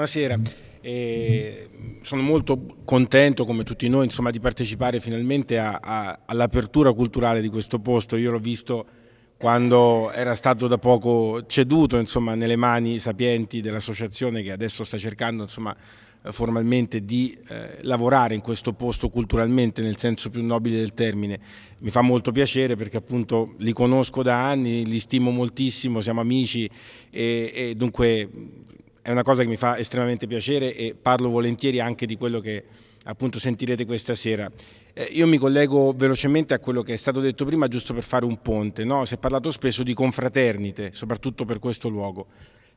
Buonasera. E mm, sono molto contento, come tutti noi, insomma, di partecipare finalmente a, a, all'apertura culturale di questo posto. Io l'ho visto quando era stato da poco ceduto insomma, nelle mani sapienti dell'associazione che adesso sta cercando insomma, eh, formalmente di eh, lavorare in questo posto culturalmente nel senso più nobile del termine. Mi fa molto piacere perché appunto li conosco da anni, li stimo moltissimo, siamo amici e, e dunque è una cosa che mi fa estremamente piacere e parlo volentieri anche di quello che appunto sentirete questa sera. Eh, io mi collego velocemente a quello che è stato detto prima, giusto per fare un ponte. No? Si è parlato spesso di confraternite, soprattutto per questo luogo.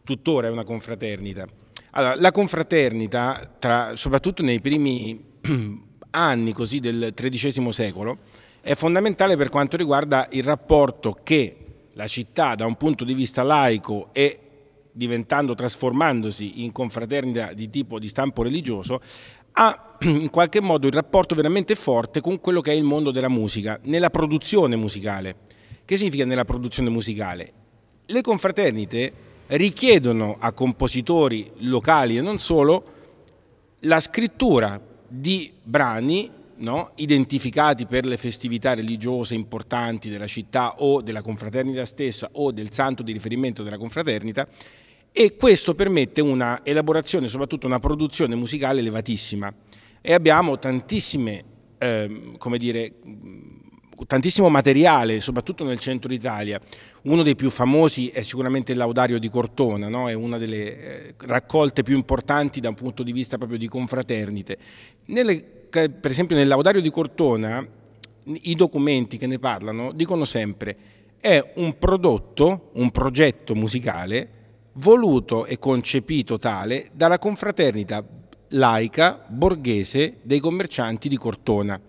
Tuttora è una confraternita. Allora, la confraternita, tra, soprattutto nei primi anni così, del XIII secolo, è fondamentale per quanto riguarda il rapporto che la città, da un punto di vista laico e diventando, trasformandosi in confraternita di tipo di stampo religioso, ha in qualche modo il rapporto veramente forte con quello che è il mondo della musica, nella produzione musicale. Che significa nella produzione musicale? Le confraternite richiedono a compositori locali e non solo la scrittura di brani no? identificati per le festività religiose importanti della città o della confraternita stessa o del santo di riferimento della confraternita e questo permette una elaborazione, soprattutto una produzione musicale elevatissima e abbiamo tantissime, eh, come dire, tantissimo materiale, soprattutto nel centro d'Italia. Uno dei più famosi è sicuramente il Laudario di Cortona, no? è una delle eh, raccolte più importanti da un punto di vista proprio di confraternite. Nelle per esempio nel Laudario di Cortona, i documenti che ne parlano dicono sempre è un prodotto, un progetto musicale voluto e concepito tale dalla confraternita laica borghese dei commercianti di Cortona.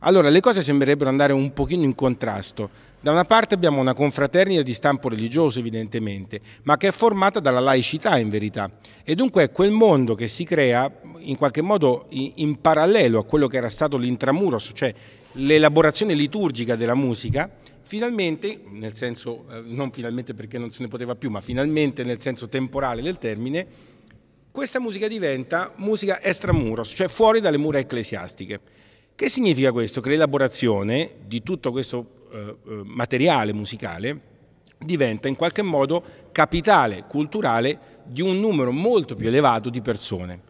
Allora le cose sembrerebbero andare un pochino in contrasto, da una parte abbiamo una confraternita di stampo religioso evidentemente, ma che è formata dalla laicità in verità e dunque è quel mondo che si crea in qualche modo in parallelo a quello che era stato l'intramuros, cioè l'elaborazione liturgica della musica, finalmente, nel senso eh, non finalmente perché non se ne poteva più, ma finalmente nel senso temporale del termine, questa musica diventa musica extramuros, cioè fuori dalle mura ecclesiastiche. Che significa questo? Che l'elaborazione di tutto questo eh, eh, materiale musicale diventa in qualche modo capitale culturale di un numero molto più elevato di persone.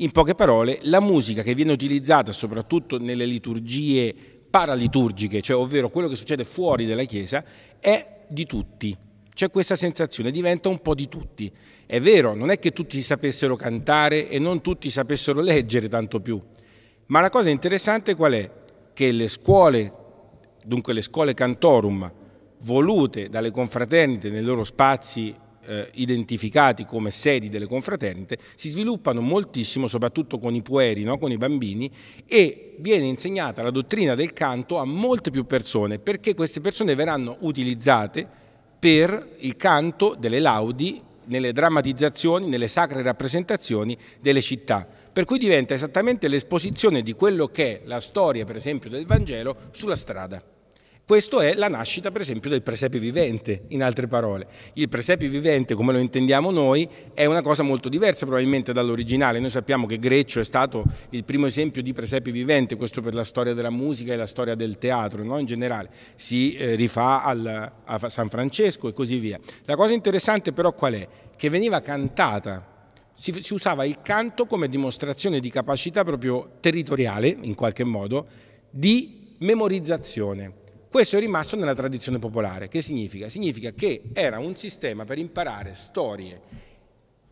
In poche parole, la musica che viene utilizzata soprattutto nelle liturgie paraliturgiche, cioè ovvero quello che succede fuori dalla Chiesa, è di tutti. C'è questa sensazione, diventa un po' di tutti. È vero, non è che tutti sapessero cantare e non tutti sapessero leggere tanto più, ma la cosa interessante qual è? Che le scuole dunque le scuole cantorum volute dalle confraternite nei loro spazi eh, identificati come sedi delle confraternite, si sviluppano moltissimo, soprattutto con i pueri, no? con i bambini, e viene insegnata la dottrina del canto a molte più persone, perché queste persone verranno utilizzate per il canto delle laudi nelle drammatizzazioni, nelle sacre rappresentazioni delle città. Per cui diventa esattamente l'esposizione di quello che è la storia, per esempio, del Vangelo sulla strada. Questo è la nascita, per esempio, del presepe vivente, in altre parole. Il presepe vivente, come lo intendiamo noi, è una cosa molto diversa probabilmente dall'originale. Noi sappiamo che Greccio è stato il primo esempio di presepe vivente, questo per la storia della musica e la storia del teatro, no? in generale. Si eh, rifà al, a San Francesco e così via. La cosa interessante però qual è? Che veniva cantata si, si, usava il canto come dimostrazione di capacità proprio territoriale, in qualche modo, di memorizzazione. Questo è rimasto nella tradizione popolare. Che significa? Significa che era un sistema per imparare storie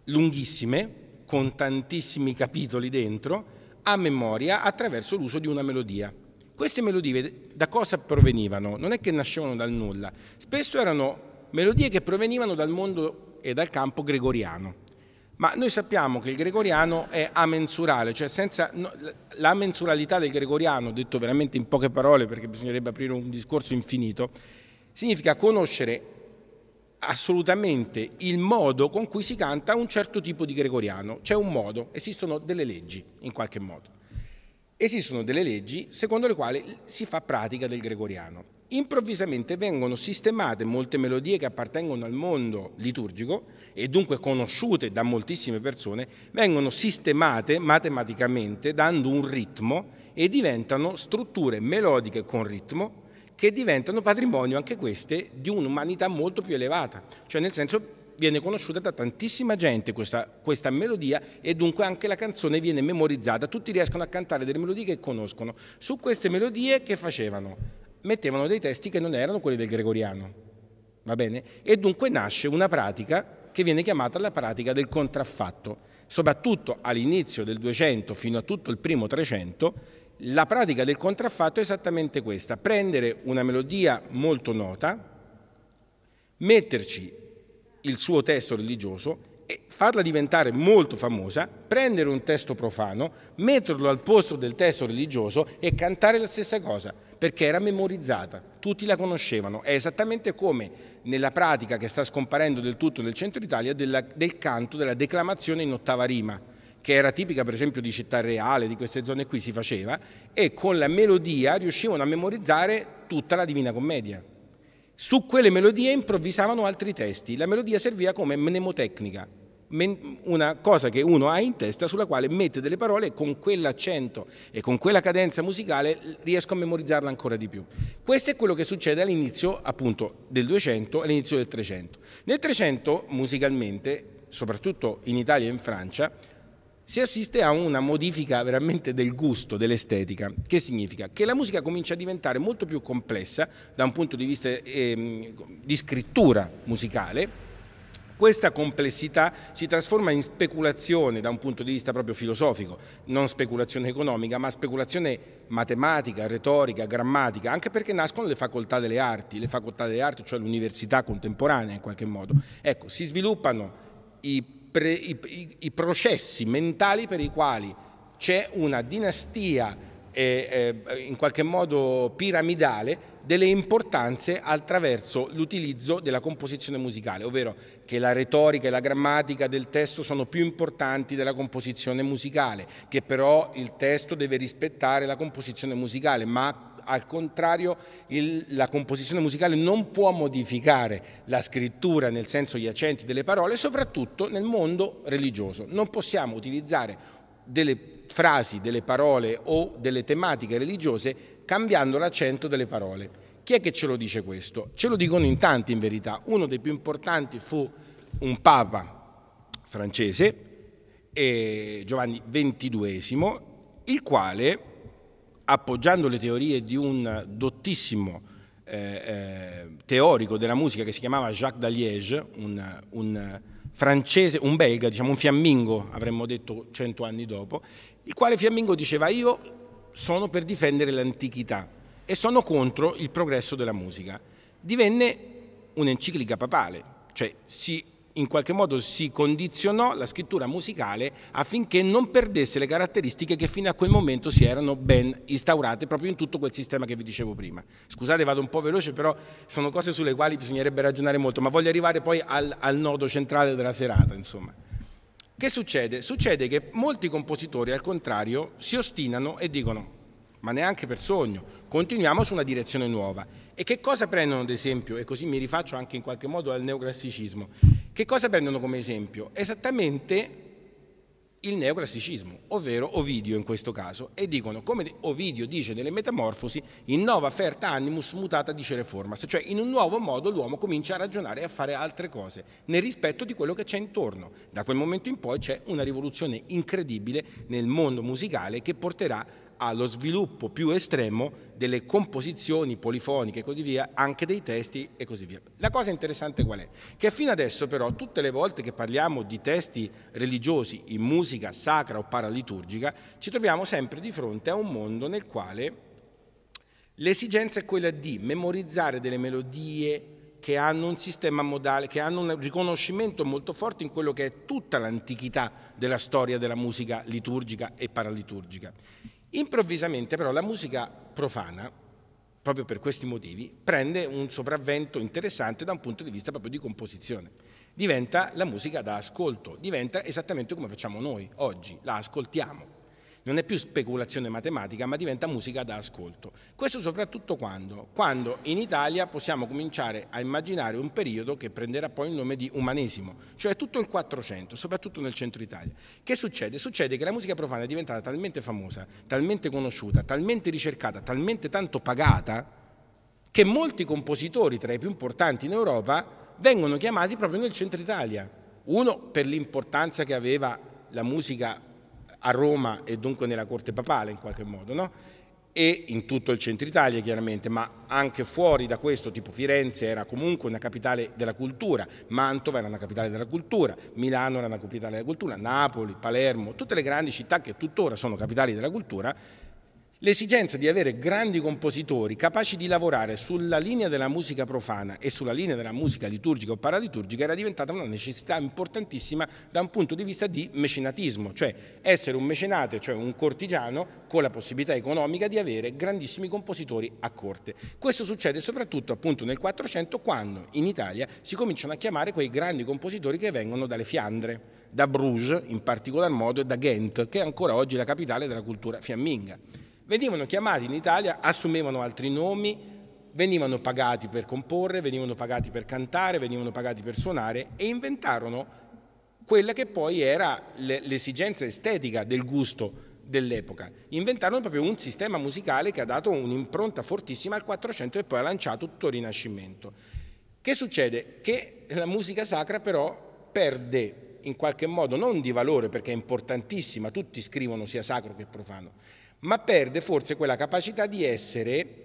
lunghissime, con tantissimi capitoli dentro, a memoria attraverso l'uso di una melodia. Queste melodie da cosa provenivano? Non è che nascevano dal nulla, spesso erano melodie che provenivano dal mondo e dal campo gregoriano ma noi sappiamo che il gregoriano è amensurale, cioè senza no, la mensuralità del gregoriano, detto veramente in poche parole perché bisognerebbe aprire un discorso infinito, significa conoscere assolutamente il modo con cui si canta un certo tipo di gregoriano. C'è un modo, esistono delle leggi in qualche modo. Esistono delle leggi secondo le quali si fa pratica del gregoriano improvvisamente vengono sistemate molte melodie che appartengono al mondo liturgico e dunque conosciute da moltissime persone, vengono sistemate matematicamente dando un ritmo e diventano strutture melodiche con ritmo che diventano patrimonio anche queste di un'umanità molto più elevata, cioè nel senso viene conosciuta da tantissima gente questa, questa, melodia e dunque anche la canzone viene memorizzata, tutti riescono a cantare delle melodie che conoscono, su queste melodie che facevano? mettevano dei testi che non erano quelli del gregoriano. Va bene? E dunque nasce una pratica che viene chiamata la pratica del contraffatto. Soprattutto all'inizio del 200 fino a tutto il primo 300, la pratica del contraffatto è esattamente questa, prendere una melodia molto nota, metterci il suo testo religioso, e farla diventare molto famosa, prendere un testo profano, metterlo al posto del testo religioso e cantare la stessa cosa, perché era memorizzata, tutti la conoscevano. È esattamente come nella pratica che sta scomparendo del tutto nel centro Italia della, del canto, della declamazione in ottava rima che era tipica per esempio di città reale, di queste zone qui si faceva, e con la melodia riuscivano a memorizzare tutta la Divina Commedia. Su quelle melodie improvvisavano altri testi. La melodia serviva come mnemotecnica, una cosa che uno ha in testa sulla quale mette delle parole e con quell'accento e con quella cadenza musicale riesco a memorizzarla ancora di più. Questo è quello che succede all'inizio appunto del 200 e all'inizio del 300. Nel 300 musicalmente, soprattutto in Italia e in Francia, si assiste a una modifica veramente del gusto, dell'estetica, che significa che la musica comincia a diventare molto più complessa da un punto di vista eh, di scrittura musicale. Questa complessità si trasforma in speculazione da un punto di vista proprio filosofico, non speculazione economica, ma speculazione matematica, retorica, grammatica, anche perché nascono le facoltà delle arti, le facoltà delle arti, cioè l'università contemporanea in qualche modo. Ecco, si sviluppano i pre, i, i, i, processi mentali per i quali c'è una dinastia eh, eh, in qualche modo piramidale delle importanze attraverso l'utilizzo della composizione musicale, ovvero che la retorica e la grammatica del testo sono più importanti della composizione musicale, che però il testo deve rispettare la composizione musicale, ma al contrario il, la composizione musicale non può modificare la scrittura nel senso gli accenti delle parole, soprattutto nel mondo religioso. Non possiamo utilizzare delle frasi, delle parole o delle tematiche religiose cambiando l'accento delle parole. Chi è che ce lo dice questo? Ce lo dicono in tanti in verità. Uno dei più importanti fu un papa francese, eh, Giovanni XXII, il quale appoggiando le teorie di un dottissimo eh, eh, teorico della musica che si chiamava Jacques Daliège, un, un francese, un belga, diciamo un fiammingo, avremmo detto cento anni dopo, il quale fiammingo diceva io sono per difendere l'antichità e sono contro il progresso della musica. Divenne un'enciclica papale, cioè si in qualche modo si condizionò la scrittura musicale affinché non perdesse le caratteristiche che fino a quel momento si erano ben instaurate proprio in tutto quel sistema che vi dicevo prima. Scusate, vado un po' veloce, però sono cose sulle quali bisognerebbe ragionare molto, ma voglio arrivare poi al, al nodo centrale della serata, insomma. Che succede? Succede che molti compositori, al contrario, si ostinano e dicono ma neanche per sogno. Continuiamo su una direzione nuova. E che cosa prendono ad esempio, e così mi rifaccio anche in qualche modo al neoclassicismo, che cosa prendono come esempio? Esattamente il neoclassicismo, ovvero Ovidio in questo caso, e dicono, come Ovidio dice nelle Metamorfosi, in nova ferta animus mutata dicere formas, cioè in un nuovo modo l'uomo comincia a ragionare e a fare altre cose, nel rispetto di quello che c'è intorno. Da quel momento in poi c'è una rivoluzione incredibile nel mondo musicale che porterà allo sviluppo più estremo delle composizioni polifoniche e così via, anche dei testi e così via. La cosa interessante qual è? Che fino adesso però tutte le volte che parliamo di testi religiosi in musica sacra o paraliturgica, ci troviamo sempre di fronte a un mondo nel quale l'esigenza è quella di memorizzare delle melodie che hanno un sistema modale, che hanno un riconoscimento molto forte in quello che è tutta l'antichità della storia della musica liturgica e paraliturgica. Improvvisamente però la musica profana, proprio per questi motivi, prende un sopravvento interessante da un punto di vista proprio di composizione. Diventa la musica da ascolto, diventa esattamente come facciamo noi oggi, la ascoltiamo non è più speculazione matematica, ma diventa musica da ascolto. Questo soprattutto quando? Quando in Italia possiamo cominciare a immaginare un periodo che prenderà poi il nome di umanesimo, cioè tutto il 400, soprattutto nel centro Italia. Che succede? Succede che la musica profana è diventata talmente famosa, talmente conosciuta, talmente ricercata, talmente tanto pagata, che molti compositori, tra i più importanti in Europa, vengono chiamati proprio nel centro Italia. Uno per l'importanza che aveva la musica a Roma e dunque nella corte papale in qualche modo, no? e in tutto il centro Italia chiaramente, ma anche fuori da questo, tipo Firenze era comunque una capitale della cultura, Mantova era una capitale della cultura, Milano era una capitale della cultura, Napoli, Palermo, tutte le grandi città che tuttora sono capitali della cultura, L'esigenza di avere grandi compositori capaci di lavorare sulla linea della musica profana e sulla linea della musica liturgica o paraliturgica era diventata una necessità importantissima da un punto di vista di mecenatismo, cioè essere un mecenate, cioè un cortigiano, con la possibilità economica di avere grandissimi compositori a corte. Questo succede soprattutto appunto nel 400 quando in Italia si cominciano a chiamare quei grandi compositori che vengono dalle Fiandre, da Bruges in particolar modo e da Ghent, che è ancora oggi la capitale della cultura fiamminga venivano chiamati in Italia, assumevano altri nomi, venivano pagati per comporre, venivano pagati per cantare, venivano pagati per suonare e inventarono quella che poi era l'esigenza estetica del gusto dell'epoca. Inventarono proprio un sistema musicale che ha dato un'impronta fortissima al 400 e poi ha lanciato tutto il Rinascimento. Che succede? Che la musica sacra però perde in qualche modo non di valore perché è importantissima, tutti scrivono sia sacro che profano, ma perde forse quella capacità di essere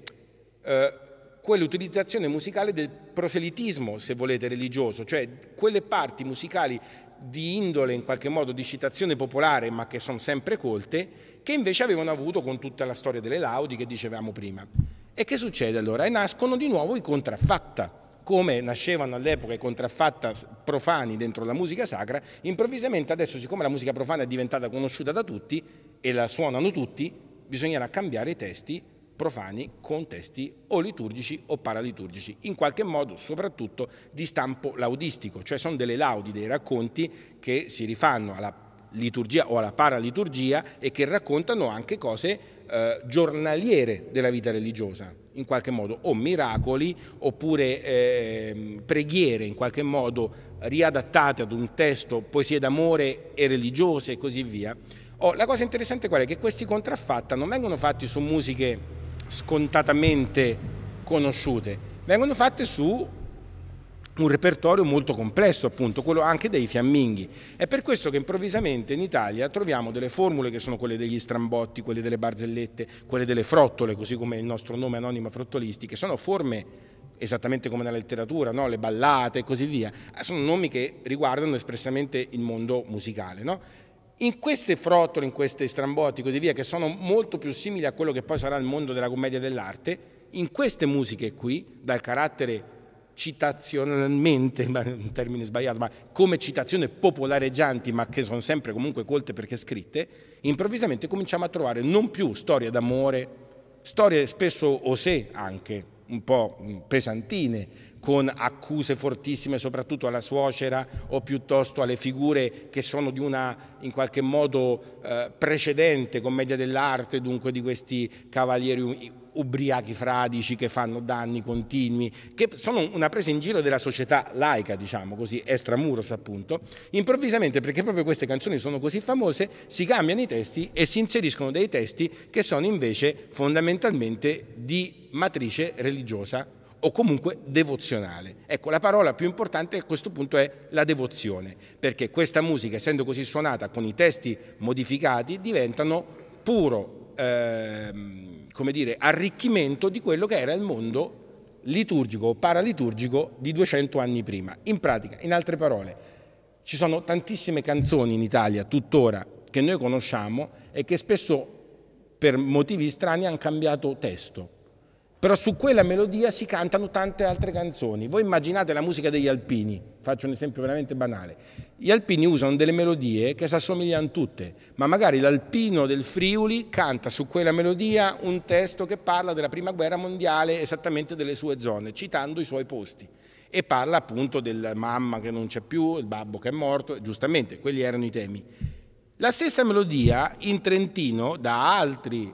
eh, quell'utilizzazione musicale del proselitismo, se volete, religioso, cioè quelle parti musicali di indole in qualche modo di citazione popolare, ma che sono sempre colte, che invece avevano avuto con tutta la storia delle laudi che dicevamo prima. E che succede allora? E nascono di nuovo i contraffatta come nascevano all'epoca i contraffatta profani dentro la musica sacra, improvvisamente adesso siccome la musica profana è diventata conosciuta da tutti e la suonano tutti, bisognerà cambiare i testi profani con testi o liturgici o paraliturgici, in qualche modo soprattutto di stampo laudistico, cioè sono delle laudi, dei racconti che si rifanno alla liturgia o alla paraliturgia e che raccontano anche cose eh, giornaliere della vita religiosa in qualche modo o miracoli oppure eh, preghiere in qualche modo riadattate ad un testo, poesie d'amore e religiose e così via. Oh, la cosa interessante qual è? Che questi contraffatta non vengono fatti su musiche scontatamente conosciute, vengono fatte su un repertorio molto complesso, appunto, quello anche dei fiamminghi. È per questo che improvvisamente in Italia troviamo delle formule che sono quelle degli strambotti, quelle delle barzellette, quelle delle frottole, così come il nostro nome anonima frottolisti, che sono forme esattamente come nella letteratura, no? le ballate e così via, eh, sono nomi che riguardano espressamente il mondo musicale. No? In queste frottole, in queste strambotti e così via, che sono molto più simili a quello che poi sarà il mondo della commedia dell'arte, in queste musiche qui, dal carattere citazionalmente, ma un termine sbagliato, ma come citazioni popolareggianti, ma che sono sempre comunque colte perché scritte, improvvisamente cominciamo a trovare non più storie d'amore, storie spesso osè anche, un po' pesantine, con accuse fortissime soprattutto alla suocera o piuttosto alle figure che sono di una in qualche modo eh, precedente commedia dell'arte, dunque di questi cavalieri ubriachi fradici che fanno danni continui, che sono una presa in giro della società laica, diciamo così, estramuros appunto, improvvisamente perché proprio queste canzoni sono così famose, si cambiano i testi e si inseriscono dei testi che sono invece fondamentalmente di matrice religiosa o comunque devozionale. Ecco, la parola più importante a questo punto è la devozione, perché questa musica, essendo così suonata con i testi modificati, diventano puro eh, come dire, arricchimento di quello che era il mondo liturgico o paraliturgico di 200 anni prima. In pratica, in altre parole, ci sono tantissime canzoni in Italia tuttora che noi conosciamo e che spesso per motivi strani hanno cambiato testo però su quella melodia si cantano tante altre canzoni. Voi immaginate la musica degli alpini, faccio un esempio veramente banale. Gli alpini usano delle melodie che si assomigliano tutte, ma magari l'alpino del Friuli canta su quella melodia un testo che parla della Prima Guerra Mondiale esattamente delle sue zone, citando i suoi posti. E parla appunto della mamma che non c'è più, il babbo che è morto, giustamente, quelli erano i temi. La stessa melodia in Trentino, da altri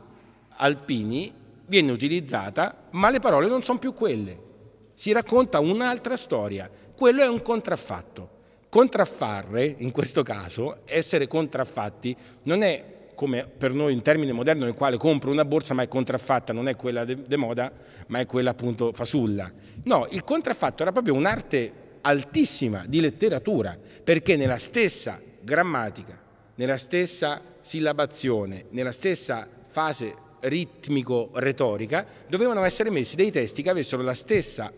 alpini, viene utilizzata, ma le parole non sono più quelle. Si racconta un'altra storia. Quello è un contraffatto. Contraffare, in questo caso, essere contraffatti, non è come per noi in termine moderno nel quale compro una borsa ma è contraffatta, non è quella de, moda, ma è quella appunto fasulla. No, il contraffatto era proprio un'arte altissima di letteratura, perché nella stessa grammatica, nella stessa sillabazione, nella stessa fase ritmico-retorica, dovevano essere messi dei testi che avessero la stessa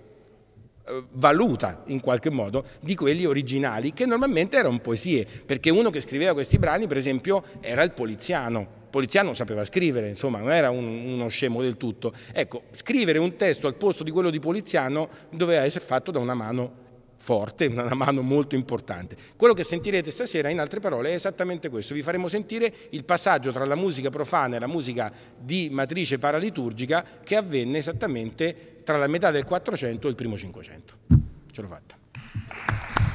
eh, valuta in qualche modo di quelli originali che normalmente erano poesie perché uno che scriveva questi brani per esempio era il poliziano poliziano sapeva scrivere insomma non era un, uno scemo del tutto ecco scrivere un testo al posto di quello di poliziano doveva essere fatto da una mano forte, una mano molto importante. Quello che sentirete stasera, in altre parole, è esattamente questo. Vi faremo sentire il passaggio tra la musica profana e la musica di matrice paraliturgica che avvenne esattamente tra la metà del 400 e il primo 500. Ce l'ho fatta.